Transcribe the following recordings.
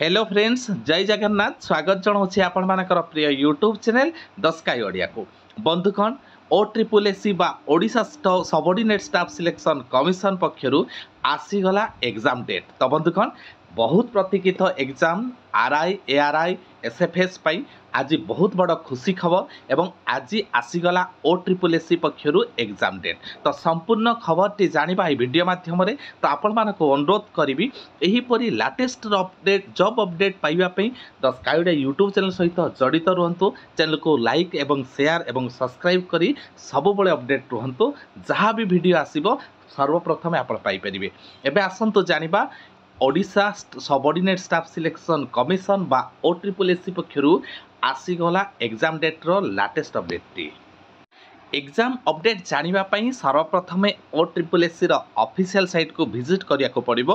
hello friends জয় জগন্নাথ স্বাগত জনাওছি আপনার প্রিয় YouTube channel the sky Odia বন্ধুগণ ଓ ଟ୍ରିପୁଲ୍ ଏସ୍ ସି ବା Odisha subordinate staff selection commission ପକ୍ଷରୁ ଆସିଗଲା ଏକ୍ଜାମ୍ ଡେଟ୍ ତ ବନ୍ଧୁଗଣ ବହୁତ ପ୍ରତୀକ୍ଷିତ exam R I A R I S F S ପାଇଁ ଆଜି ବହୁତ ବଡ଼ ଖୁସି ଖବର ଏବଂ ଆଜି ଆସିଗଲା ଓ ଟ୍ରିପୁଲ୍ ଏସ୍ ସି ପକ୍ଷରୁ ଏକ୍ଜାମ୍ ଡେଟ୍ ତ ସମ୍ପୂର୍ଣ୍ଣ ଖବରଟି ଜାଣିବା ଏହି ଭିଡ଼ିଓ ମାଧ୍ୟମରେ ତ ଆପଣମାନଙ୍କୁ ଅନୁରୋଧ କରିବି ଏହିପରି ଲାଟେଷ୍ଟର ଅପଡ଼େଟ୍ ଜବ୍ ଅପଡ଼େଟ୍ ପାଇବା ପାଇଁ ଦ ସ୍କାଇଡ଼େ ୟୁଟ୍ୟୁବ୍ ଚ୍ୟାନେଲ୍ ସହିତ ଜଡ଼ିତ ରୁହନ୍ତୁ ଚ୍ୟାନେଲ୍କୁ ଲାଇକ୍ ଏବଂ ସେୟାର ଏବଂ ସବସ୍କ୍ରାଇବ୍ କରି ସବୁବେଳେ ଅପଡ଼େଟ୍ ରୁହନ୍ତୁ ଯାହା ବି ଭିଡ଼ିଓ ଆସିବ ସର୍ବପ୍ରଥମେ ଆପଣ ପାଇପାରିବେ ଏବେ ଆସନ୍ତୁ ଜାଣିବା Odisha subordinate staff selection commission ବା ଓ ଟ୍ରିପଲ୍ ଏସ୍ ସି ପକ୍ଷରୁ ଆସିଗଲା ଏକ୍ଜାମ୍ ଡେଟ୍ର ଲାଟେଷ୍ଟ ଅପଡ଼େଟ୍ଟି এক্সাম ଅପଡେଟ୍ ଜାଣିବା ପାଇଁ ସର୍ବପ୍ରଥମେ ଓ ଟ୍ରିପଲ୍ ଏସ୍ସିର ଅଫିସିଆଲ୍ ସାଇଟ୍କୁ ଭିଜିଟ୍ କରିବାକୁ ପଡ଼ିବ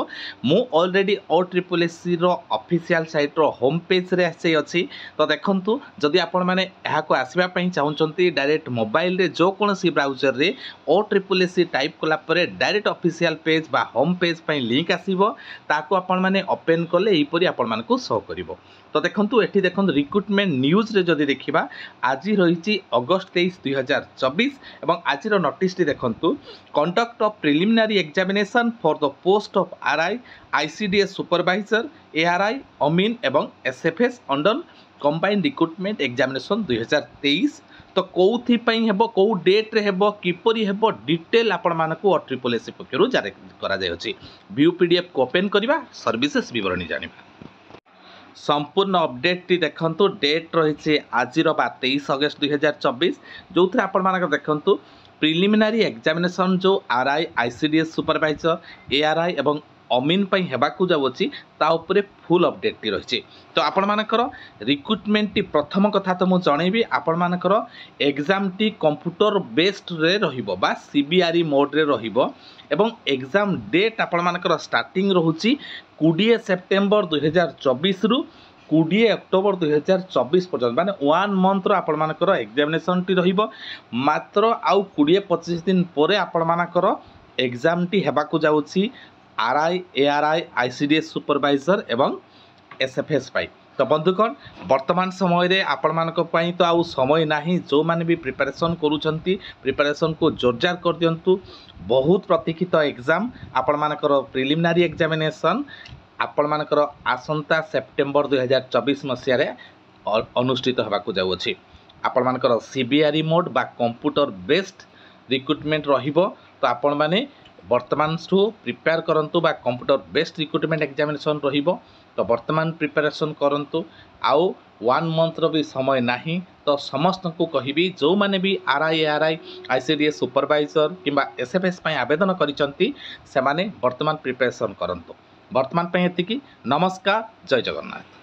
ମୁଁ ଅଲରେଡ଼ି ଓ ଟ୍ରିପଲ୍ ଏସ୍ସିର ଅଫିସିଆଲ୍ ସାଇଟ୍ର ହୋମ୍ ପେଜ୍ରେ ଆସିଅଛି ତ ଦେଖନ୍ତୁ ଯଦି ଆପଣମାନେ ଏହାକୁ ଆସିବା ପାଇଁ ଚାହୁଁଛନ୍ତି ଡାଇରେକ୍ଟ ମୋବାଇଲରେ ଯେକୌଣସି ବ୍ରାଉଜରରେ ଓ ଟ୍ରିପଲ୍ ଏସ୍ସି ଟାଇପ୍ କଲା ପରେ ଡାଇରେକ୍ଟ ଅଫିସିଆଲ୍ ପେଜ୍ ବା ହୋମ୍ ପେଜ୍ ପାଇଁ ଲିଙ୍କ୍ ଆସିବ ତାହାକୁ ଆପଣମାନେ ଓପେନ୍ କଲେ ଏହିପରି ଆପଣମାନଙ୍କୁ ଶୋ କରିବ ତ ଦେଖନ୍ତୁ ଏଠି ଦେଖନ୍ତୁ ରିକ୍ରୁଟମେଣ୍ଟ ନ୍ୟୁଜ୍ରେ ଯଦି ଦେଖିବା ଆଜି ରହିଛି ଅଗଷ୍ଟ ତେଇଶ ଦୁଇହଜାର চবিশ এবং আজির নোটিসটি দেখন্তু conduct of preliminary examination for the post of R I I C D S supervisor A R I অমিন এবং S F S under combine recruitment examination দুই হাজার তেইশ তো কেউপাই হব কেউ ডেট্রে হব কিপর হব ডিটেল আপনার ও ট্রিপল এসি পক্ষ জারি করা যাই ভিউ পিডিএফ ওপেন করা সর্ভিসেস বরণী জাঁয়া সম্পূর্ণ অপডেটটি দেখন্তু ডেট রয়েছে আজির বা তেইশ অগস্ট দুই হাজার চবিশ যেতে আপনার দেখন্তু প্রিলিমিনারি এক্সামিনেসন যে আরআই আইসিডিএস সুপারভাইজর এআরআই এবং অমিন পাই ହେବାକୁ ଯାଉଅଛି ତା ଉପରେ ଫୁଲ୍ ଅପଡ଼େଟ୍ଟି ରହିଛି ତ ଆପଣମାନଙ୍କର ରିକ୍ରୁଟମେଣ୍ଟଟି ପ୍ରଥମ କଥା ତ ମୁଁ ଜଣେଇବି ଆପଣମାନଙ୍କର ଏକ୍ଜାମ୍ଟି କମ୍ପ୍ୟୁଟର ବେସ୍ଡରେ ରହିବ ବା ସି ବି ଆର୍ ଇ ମୋଡ଼ରେ ରହିବ ଏବଂ ଏକ୍ଜାମ୍ ଡେଟ୍ ଆପଣମାନଙ୍କର ଷ୍ଟାର୍ଟିଂ ରହୁଛି କୋଡ଼ିଏ ସେପ୍ଟେମ୍ବର ଦୁଇହଜାର ଚବିଶରୁ কোড়িয়ে অক্টোবর দুই হাজার চবিশ পর্যন্ত মানে ওয়ান মন্থর আপনার এক্সামিনেসনটি রহব মাত্র আউ কোড়িয়ে পঁচিশ দিন পরে আপনার এক্সামটি হওয়া যাচ্ছি আরআই এআরআই আইসিডিএস সুপরভাইজর এবং এসএফএস পাই ତ ବନ୍ଧୁଗଣ ବର୍ତ୍ତମାନ ସମୟରେ ଆପଣମାନଙ୍କ ପାଇଁ ତ ଆଉ ସମୟ ନାହିଁ ଯେଉଁମାନେ ବି ପ୍ରିପାରେସନ୍ କରୁଛନ୍ତି ପ୍ରିପାରେସନ୍କୁ ଜୋରଜାର କରିଦିଅନ୍ତୁ ବହୁତ ପ୍ରତୀକ୍ଷିତ ଏକ୍ଜାମ୍ ଆପଣମାନଙ୍କର ପ୍ରିଲିମିନାରୀ ଏକ୍ଜାମିନେସନ୍ ଆପଣମାନଙ୍କର ଆସନ୍ତା ସେପ୍ଟେମ୍ବର ଦୁଇହଜାର ଚବିଶ ମସିହାରେ ଅନୁଷ୍ଠିତ ହେବାକୁ ଯାଉଅଛି ଆପଣମାନଙ୍କର C B R E mode ବା କମ୍ପ୍ୟୁଟର ବେସ୍ଡ ରିକ୍ରୁଟମେଣ୍ଟ ରହିବ ତ ଆପଣମାନେ ବର୍ତ୍ତମାନଠୁ ପ୍ରିପେୟାର କରନ୍ତୁ ବା କମ୍ପ୍ୟୁଟର ବେସ୍ଡ ରିକ୍ରୁଟମେଣ୍ଟ ଏକ୍ଜାମିନେସନ୍ ରହିବ ତ ବର୍ତ୍ତମାନ ପ୍ରିପାରେସନ୍ କରନ୍ତୁ ଆଉ ୱାନ୍ ମନ୍ଥର ବି ସମୟ ନାହିଁ ତ ସମସ୍ତଙ୍କୁ କହିବି ଯେଉଁମାନେ ବି R I R I I C D S supervisor କିମ୍ବା ଏସ୍ ଏଫ୍ ଏସ୍ ପାଇଁ ଆବେଦନ କରିଛନ୍ତି ସେମାନେ ବର୍ତ୍ତମାନ ପ୍ରିପାରେସନ୍ କରନ୍ତୁ ବର୍ତ୍ତମାନ ପାଇଁ ଏତିକି ନମସ୍କାର ଜୟ ଜଗନ୍ନାଥ